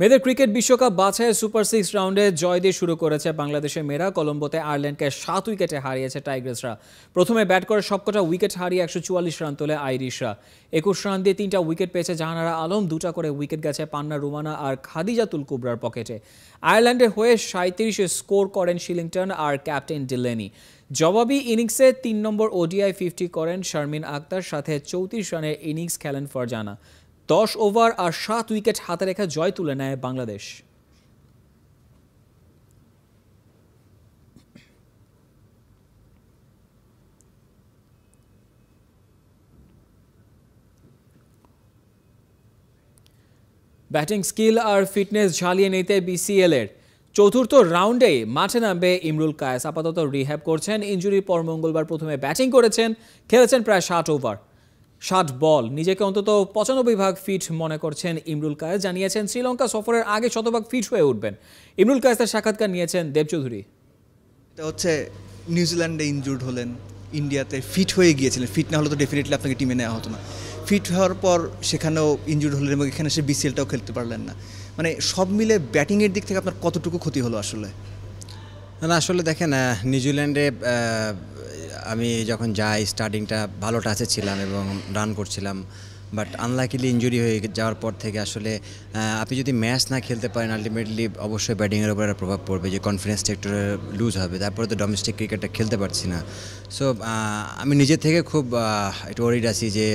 মেয়েদের ক্রিকেট বিশ্বকাপ বাছাই সুপার সিক্স রাউন্ডে জয় দিয়ে শুরু করেছে বাংলাদেশের মেয়েরা কলম্বোতে আয়ারল্যান্ডকে সাত উইকেটে হারিয়েছে টাইগ্রেসরা প্রথমে ব্যাট করে সবকটা উইকেট হারিয়ে একশো চুয়াল্লিশ রান তোলে আইরিশরা একুশ রান দিয়ে তিনটা উইকেট পেয়েছে জাহানারা আলম দুটা করে উইকেট গেছে পান্না রুমানা আর খাদিজা কুবরার পকেটে আয়ারল্যান্ডের হয়ে সাঁত্রিশে স্কোর করেন শিলিংটন আর ক্যাপ্টেন ডিলেনি জবাবি ইনিংসে তিন নম্বর ওডিআই ফিফটি করেন শারমিন আক্তার সাথে চৌত্রিশ রানের ইনিংস খেলেন ফরজানা দশ ওভার আর সাত উইকেট হাতে রেখে জয় তুলে নেয় বাংলাদেশ ব্যাটিং স্কিল আর ফিটনেস ঝালিয়ে নিতে বিসিএল এর চতুর্থ রাউন্ডে মাঠে নামবে ইমরুল কায়েস আপাতত রিহ্যাব করছেন ইঞ্জুরির পর মঙ্গলবার প্রথমে ব্যাটিং করেছেন খেলেছেন প্রায় ষাট ওভার ষাট বল নিজেকে অন্তত পঁচানব্বই ভাগ ফিট মনে করছেন ইমরুল কায়েস জানিয়েছেন শ্রীলঙ্কা সফরের আগে শতভাগ ফিট হয়ে উঠবেন ইমরুল তার সাক্ষাৎকার নিয়েছেন দেবচৌধুরী এটা হচ্ছে নিউজিল্যান্ডে ইনজুর্ড হলেন ইন্ডিয়াতে ফিট হয়ে গিয়েছিলেন ফিট না হলে তো ডেফিনেটলি আপনাকে টিমে নেওয়া হতো না ফিট হওয়ার পর সেখানেও ইনজুর্ড হলেন এবং এখানে সে বিসিএলটাও খেলতে পারলেন না মানে সব মিলে ব্যাটিংয়ের দিক থেকে আপনার কতটুকু ক্ষতি হলো আসলে না আসলে দেখেন নিউজিল্যান্ডে আমি যখন যাই স্টার্টিংটা ভালো টাচে ছিলাম এবং রান করছিলাম বাট আনলাকিলি ইঞ্জুরি হয়ে যাওয়ার পর থেকে আসলে আপনি যদি ম্যাচ না খেলতে পারেন আলটিমেটলি অবশ্যই ব্যাটিংয়ের উপর একটা প্রভাব পড়বে যে কনফিডেন্স একটু লুজ হবে তারপরে তো ডোমেস্টিক ক্রিকেটটা খেলতে পারছি না সো আমি নিজে থেকে খুব একটু ওরিড আছি যে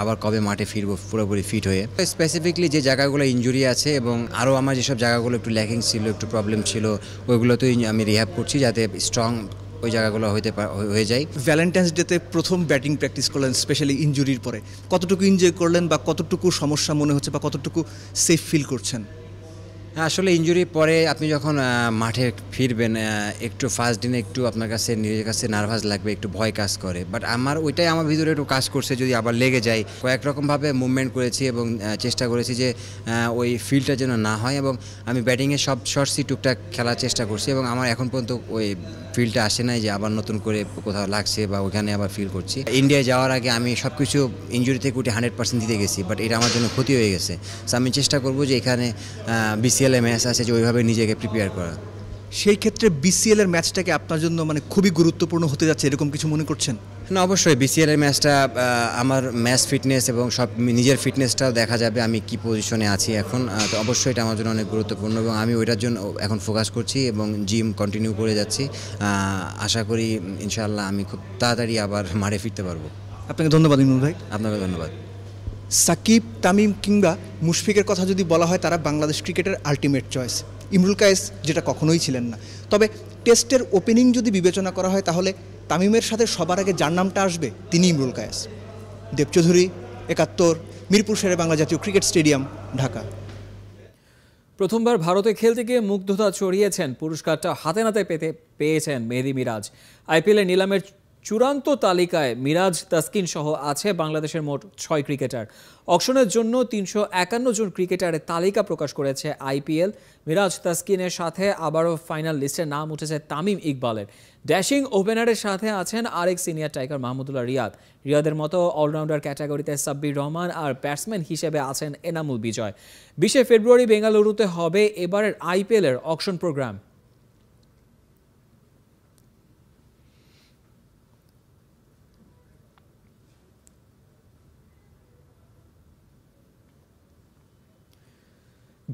আবার কবে মাঠে ফিরবো পুরোপুরি ফিট হয়ে স্পেসিফিকলি যে জায়গাগুলো ইঞ্জুরি আছে এবং আরও আমার যেসব জায়গাগুলো একটু ল্যাকিং ছিল একটু প্রবলেম ছিল ওইগুলোতেই আমি রিহ্যাব করছি যাতে স্ট্রং ওই জায়গাগুলো হইতে হয়ে যায় ভ্যালেন্টাইন্স ডেতে প্রথম ব্যাটিং প্র্যাকটিস করলেন স্পেশালি ইঞ্জুরির পরে কতটুকু এনজয় করলেন বা কতটুকু সমস্যা মনে হচ্ছে বা কতটুকু সেফ ফিল করছেন হ্যাঁ, আসলে ইঞ্জুরির পরে আপনি যখন মাঠে ফিরবেন একটু ফার্স্ট দিনে একটু আপনার কাছে নিজের কাছে নার্ভাস লাগবে একটু ভয় কাজ করে বাট আমার ওইটাই আমার ভিতরে একটু কাজ করছে যদি আবার লেগে যায় কয়েক রকমভাবে মুভমেন্ট করেছি এবং চেষ্টা করেছি যে ওই ফিল্ডটা যেন না হয় এবং আমি ব্যাটিংয়ে সব শর্টসি টুকটাক খেলার চেষ্টা করছি এবং আমার এখন পর্যন্ত ওই ফিল্ডটা আসে নাই যে আবার নতুন করে কোথাও লাগছে বা ওখানে আবার ফিল করছি ইন্ডিয়ায় যাওয়ার আগে আমি সব কিছু ইঞ্জুরি থেকে উঠে হান্ড্রেড পার্সেন্ট দিতে গেছি বাট এটা আমার জন্য ক্ষতি হয়ে গেছে সো আমি চেষ্টা করবো যে এখানে বিসি বিসিএলে ম্যাচ আছে যে ওইভাবে নিজেকে প্রিপেয়ার করা সেই ক্ষেত্রে বিসিএল এর ম্যাচটাকে আপনার জন্য মানে খুবই গুরুত্বপূর্ণ হতে যাচ্ছে এরকম কিছু মনে করছেন না অবশ্যই বিসিএল এর ম্যাচটা আমার ম্যাচ ফিটনেস এবং সব নিজের ফিটনেসটাও দেখা যাবে আমি কি পজিশনে আছি এখন তো অবশ্যই এটা আমার জন্য অনেক গুরুত্বপূর্ণ এবং আমি ওইটার জন্য এখন ফোকাস করছি এবং জিম কন্টিনিউ করে যাচ্ছি আশা করি ইনশাআল্লাহ আমি খুব তাড়াতাড়ি আবার মারে ফিরতে পারবো আপনাকে ধন্যবাদ ইমন ভাই আপনাকে ধন্যবাদ সাকিব তামিম কিংবা মুশফিকের কথা যদি বলা হয় তারা বাংলাদেশ ক্রিকেটের আলটিমেট চয়েস ইমরুল কায়েস যেটা কখনোই ছিলেন না তবে টেস্টের ওপেনিং যদি বিবেচনা করা হয় তাহলে তামিমের সাথে সবার আগে যার নামটা আসবে তিনি ইমরুল কায়েস দেবচৌধুরী একাত্তর মিরপুর শেরে বাংলা জাতীয় ক্রিকেট স্টেডিয়াম ঢাকা প্রথমবার ভারতে খেলতে গিয়ে মুগ্ধতা ছড়িয়েছেন পুরস্কারটা হাতে নাতে পেতে পেয়েছেন মেহেদি মিরাজ আইপিএলের নিলামের চূড়ান্ত তালিকায় মিরাজ তাস্কিন সহ আছে বাংলাদেশের মোট ছয় ক্রিকেটার অকশনের জন্য তিনশো একান্ন জন ক্রিকেটারের তালিকা প্রকাশ করেছে আইপিএল মিরাজ তাসকিনের সাথে আবারও ফাইনাল লিস্টে নাম উঠেছে তামিম ইকবালের ড্যাশিং ওপেনারের সাথে আছেন আরেক সিনিয়র টাইগার মাহমুদুল্লাহ রিয়াদ রিয়াদের মতো অলরাউন্ডার ক্যাটাগরিতে সাব্বির রহমান আর ব্যাটসম্যান হিসেবে আছেন এনামুল বিজয় বিশে ফেব্রুয়ারি বেঙ্গালুরুতে হবে এবারের আইপিএলের অকশন প্রোগ্রাম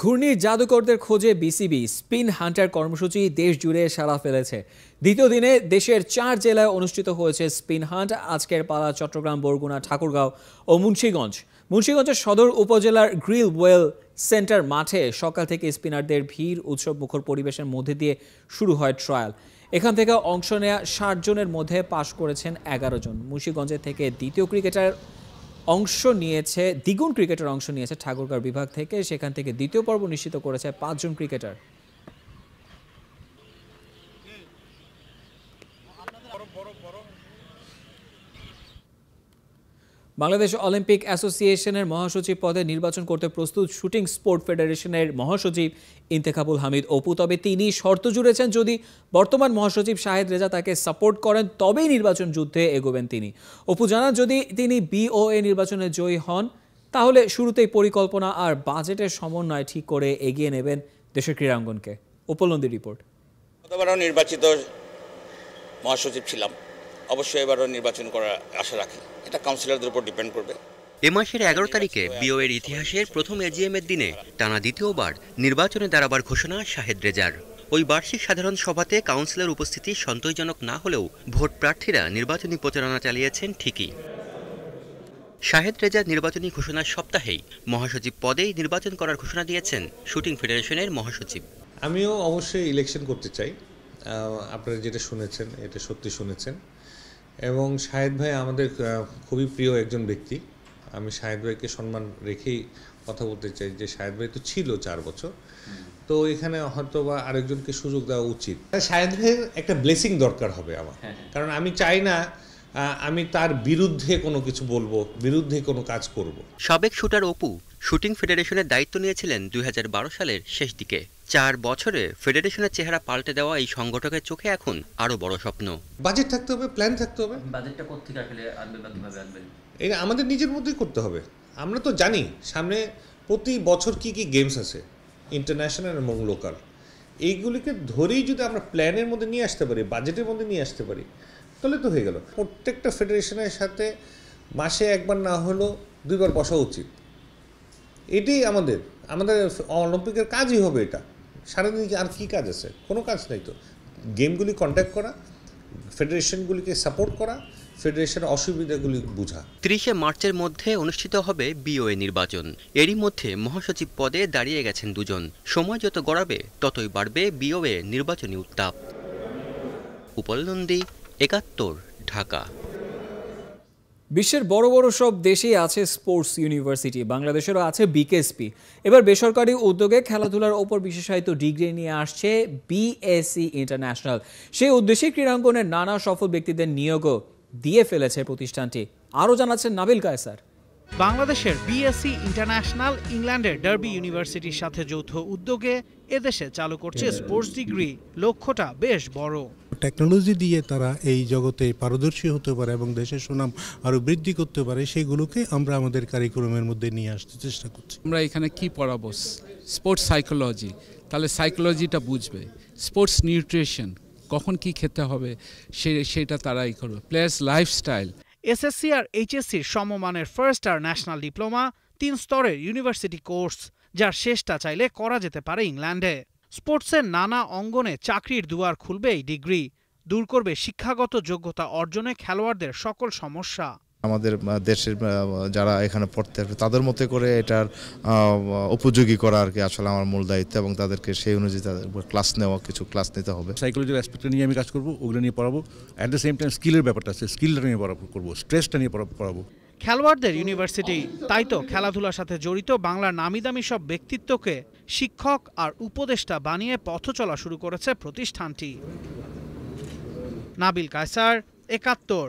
ঘূর্ণির জাদুকরদের খোঁজে বিসিবি স্পিন হান্টার কর্মসূচি দেশ জুড়ে সারা ফেলেছে দ্বিতীয় দিনে দেশের চার জেলায় অনুষ্ঠিত হয়েছে স্পিন হান্ট আজকের পালা চট্টগ্রাম বরগুনা ঠাকুরগাঁও ও মুন্সীগঞ্জ মুন্সীগঞ্জের সদর উপজেলার গ্রিল ওয়েল সেন্টার মাঠে সকাল থেকে স্পিনারদের ভিড় উৎসব মুখর পরিবেশের মধ্যে দিয়ে শুরু হয় ট্রায়াল এখান থেকে অংশ নেয়া ষাট জনের মধ্যে পাশ করেছেন এগারো জন মুন্সীগঞ্জের থেকে দ্বিতীয় ক্রিকেটার অংশ নিয়েছে দ্বিগুণ ক্রিকেটার অংশ নিয়েছে ঠাকুরগাঁও বিভাগ থেকে সেখান থেকে দ্বিতীয় পর্ব নিশ্চিত করেছে পাঁচজন ক্রিকেটার বড় বড় বাংলাদেশ অলিম্পিক অ্যাসোসিয়েশনের মহাসচিব পদে নির্বাচন করতে প্রস্তুত শুটিং স্পোর্ট ফেডারেশনের মহাসচিব ইন্তেখাবুল হামিদ অপু তবে তিনি শর্ত জুড়েছেন যদি বর্তমান মহাসচিব শাহেদ রেজা তাকে সাপোর্ট করেন তবেই নির্বাচন যুদ্ধে এগোবেন তিনি অপু জানান যদি তিনি বিওএ নির্বাচনে জয়ী হন তাহলে শুরুতেই পরিকল্পনা আর বাজেটের সমন্বয় ঠিক করে এগিয়ে নেবেন দেশের ক্রীড়াঙ্গনকে উপলন্দী রিপোর্ট নির্বাচিত মহাসচিব ছিলাম অবশ্যই এবারও নির্বাচন করার আশা রাখি এটা কাউন্সিলরদের উপর ডিপেন্ড করবে এ মাসের এগারো তারিখে এর ইতিহাসের প্রথম এজিএম এর দিনে টানা দ্বিতীয়বার নির্বাচনে দাঁড়াবার ঘোষণা শাহেদ রেজার ওই বার্ষিক সাধারণ সভাতে কাউন্সিলর উপস্থিতি সন্তোষজনক না হলেও ভোট প্রার্থীরা নির্বাচনী প্রচারণা চালিয়েছেন ঠিকই শাহেদ রেজার নির্বাচনী ঘোষণার সপ্তাহেই মহাসচিব পদেই নির্বাচন করার ঘোষণা দিয়েছেন শুটিং ফেডারেশনের মহাসচিব আমিও অবশ্যই ইলেকশন করতে চাই আপনারা যেটা শুনেছেন এটা সত্যি শুনেছেন এবং শাহেদ ভাই আমাদের খুবই প্রিয় একজন ব্যক্তি আমি শাহেদ ভাইকে সম্মান রেখেই কথা বলতে চাই যে শাহেদ ভাই তো ছিল চার বছর তো এখানে হয়তো বা আরেকজনকে সুযোগ দেওয়া উচিত শাহেদ ভাইয়ের একটা ব্লেসিং দরকার হবে আমার হ্যাঁ, হ্যাঁ। কারণ আমি চাই না আমি তার বিরুদ্ধে কোনো কিছু বলবো বিরুদ্ধে কোনো কাজ করব সাবেক শুটার অপু শুটিং ফেডারেশনের দায়িত্ব নিয়েছিলেন দুই সালের শেষ দিকে চার বছরে ফেডারেশনের চেহারা পাল্টে দেওয়া এই সংগঠকের চোখে এখন আরো বড় স্বপ্ন বাজেট থাকতে হবে প্ল্যান থাকতে হবে বাজেটটা কোথেকে আসলে আনবে এটা আমাদের নিজের মধ্যেই করতে হবে আমরা তো জানি সামনে প্রতি বছর কি কি গেমস আছে ইন্টারন্যাশনাল এবং লোকাল এইগুলিকে ধরেই যদি আমরা প্ল্যানের মধ্যে নিয়ে আসতে পারি বাজেটের মধ্যে নিয়ে আসতে পারি তাহলে তো হয়ে গেল প্রত্যেকটা ফেডারেশনের সাথে মাসে একবার না হলেও দুইবার বসা উচিত এটাই আমাদের আমাদের অলিম্পিকের কাজই হবে এটা সারাদিন আর কী কাজ আছে কোনো কাজ নেই তো গেমগুলি কন্ট্যাক্ট করা ফেডারেশনগুলিকে সাপোর্ট করা ফেডারেশনের অসুবিধাগুলি বোঝা তিরিশে মার্চের মধ্যে অনুষ্ঠিত হবে বিওএ নির্বাচন এরই মধ্যে মহাসচিব পদে দাঁড়িয়ে গেছেন দুজন সময় যত গড়াবে ততই বাড়বে বিওএ নির্বাচনী উত্তাপ উপলনন্দী একাত্তর ঢাকা বিশ্বের বড় বড় সব দেশেই আছে স্পোর্টস ইউনিভার্সিটি বাংলাদেশেরও আছে বিকেএসপি এবার বেসরকারি উদ্যোগে খেলাধুলার ওপর বিশেষায়িত ডিগ্রি নিয়ে আসছে বিএসসি ইন্টারন্যাশনাল e সেই উদ্দেশ্যে ক্রীড়াঙ্গনের নানা সফল ব্যক্তিদের নিয়োগও দিয়ে ফেলেছে প্রতিষ্ঠানটি আরও জানাচ্ছেন নাবিল কায়সার বাংলাদেশের বিএসসি ইন্টারন্যাশনাল e ইংল্যান্ডের ডার্বি ইউনিভার্সিটির সাথে যৌথ উদ্যোগে এদেশে চালু করছে স্পোর্টস ডিগ্রি লক্ষ্যটা বেশ বড় টেকনোলজি দিয়ে তারা এই জগতে পারদর্শী হতে পারে এবং দেশের সুনাম আরও বৃদ্ধি করতে পারে সেগুলোকে আমরা আমাদের কারিকুলামের মধ্যে নিয়ে আসতে চেষ্টা করছি আমরা এখানে কি পড়াবো স্পোর্টস সাইকোলজি তাহলে সাইকোলজিটা বুঝবে স্পোর্টস নিউট্রিশন কখন কি খেতে হবে সে সেটা তারাই করবে প্লেয়ার্স লাইফস্টাইল এসএসসি আর এইচএসসির সমমানের ফার্স্ট আর ন্যাশনাল ডিপ্লোমা তিন স্তরের ইউনিভার্সিটি কোর্স যার শেষটা চাইলে করা যেতে পারে ইংল্যান্ডে স্পোর্টসের নানা অঙ্গনে চাকরির দুয়ার খুলবে এই ডিগ্রি দূর করবে শিক্ষাগত যোগ্যতা অর্জনে খেলোয়াড়দের সকল সমস্যা আমাদের দেশের যারা এখানে পড়তে আসবে তাদের মতে করে এটার উপযোগী করা আর কি আসলে আমার মূল দায়িত্ব এবং তাদেরকে সেই অনুযায়ী তাদের ক্লাস নেওয়া কিছু ক্লাস নিতে হবে সাইকোলজির অ্যাসপেক্টটা নিয়ে আমি কাজ করবো ওগুলো নিয়ে পড়াবো অ্যাট দ্য সেম টাইম স্কিলের ব্যাপারটা আছে স্কিলটা নিয়ে পড়াবো করবো স্ট্রেসটা নিয়ে পড়াবো খেলোয়াড়দের ইউনিভার্সিটি তাই তো খেলাধুলার সাথে জড়িত বাংলার নামি দামি সব ব্যক্তিত্বকে শিক্ষক আর উপদেষ্টা বানিয়ে পথ চলা শুরু করেছে প্রতিষ্ঠানটি নাবিল কায়সার একাত্তর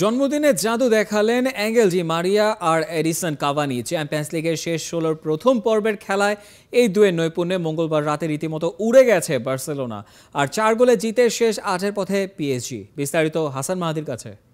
জন্মদিনে জাদু দেখালেন অ্যাঙ্গেল জি মারিয়া আর এডিসন কাভানি চ্যাম্পিয়ন্স লিগের শেষ ষোলোর প্রথম পর্বের খেলায় এই দুয়ের নৈপুণ্যে মঙ্গলবার রাতে রীতিমতো উড়ে গেছে বার্সেলোনা আর চার গোলে জিতে শেষ আটের পথে পিএসজি বিস্তারিত হাসান মাহাদির কাছে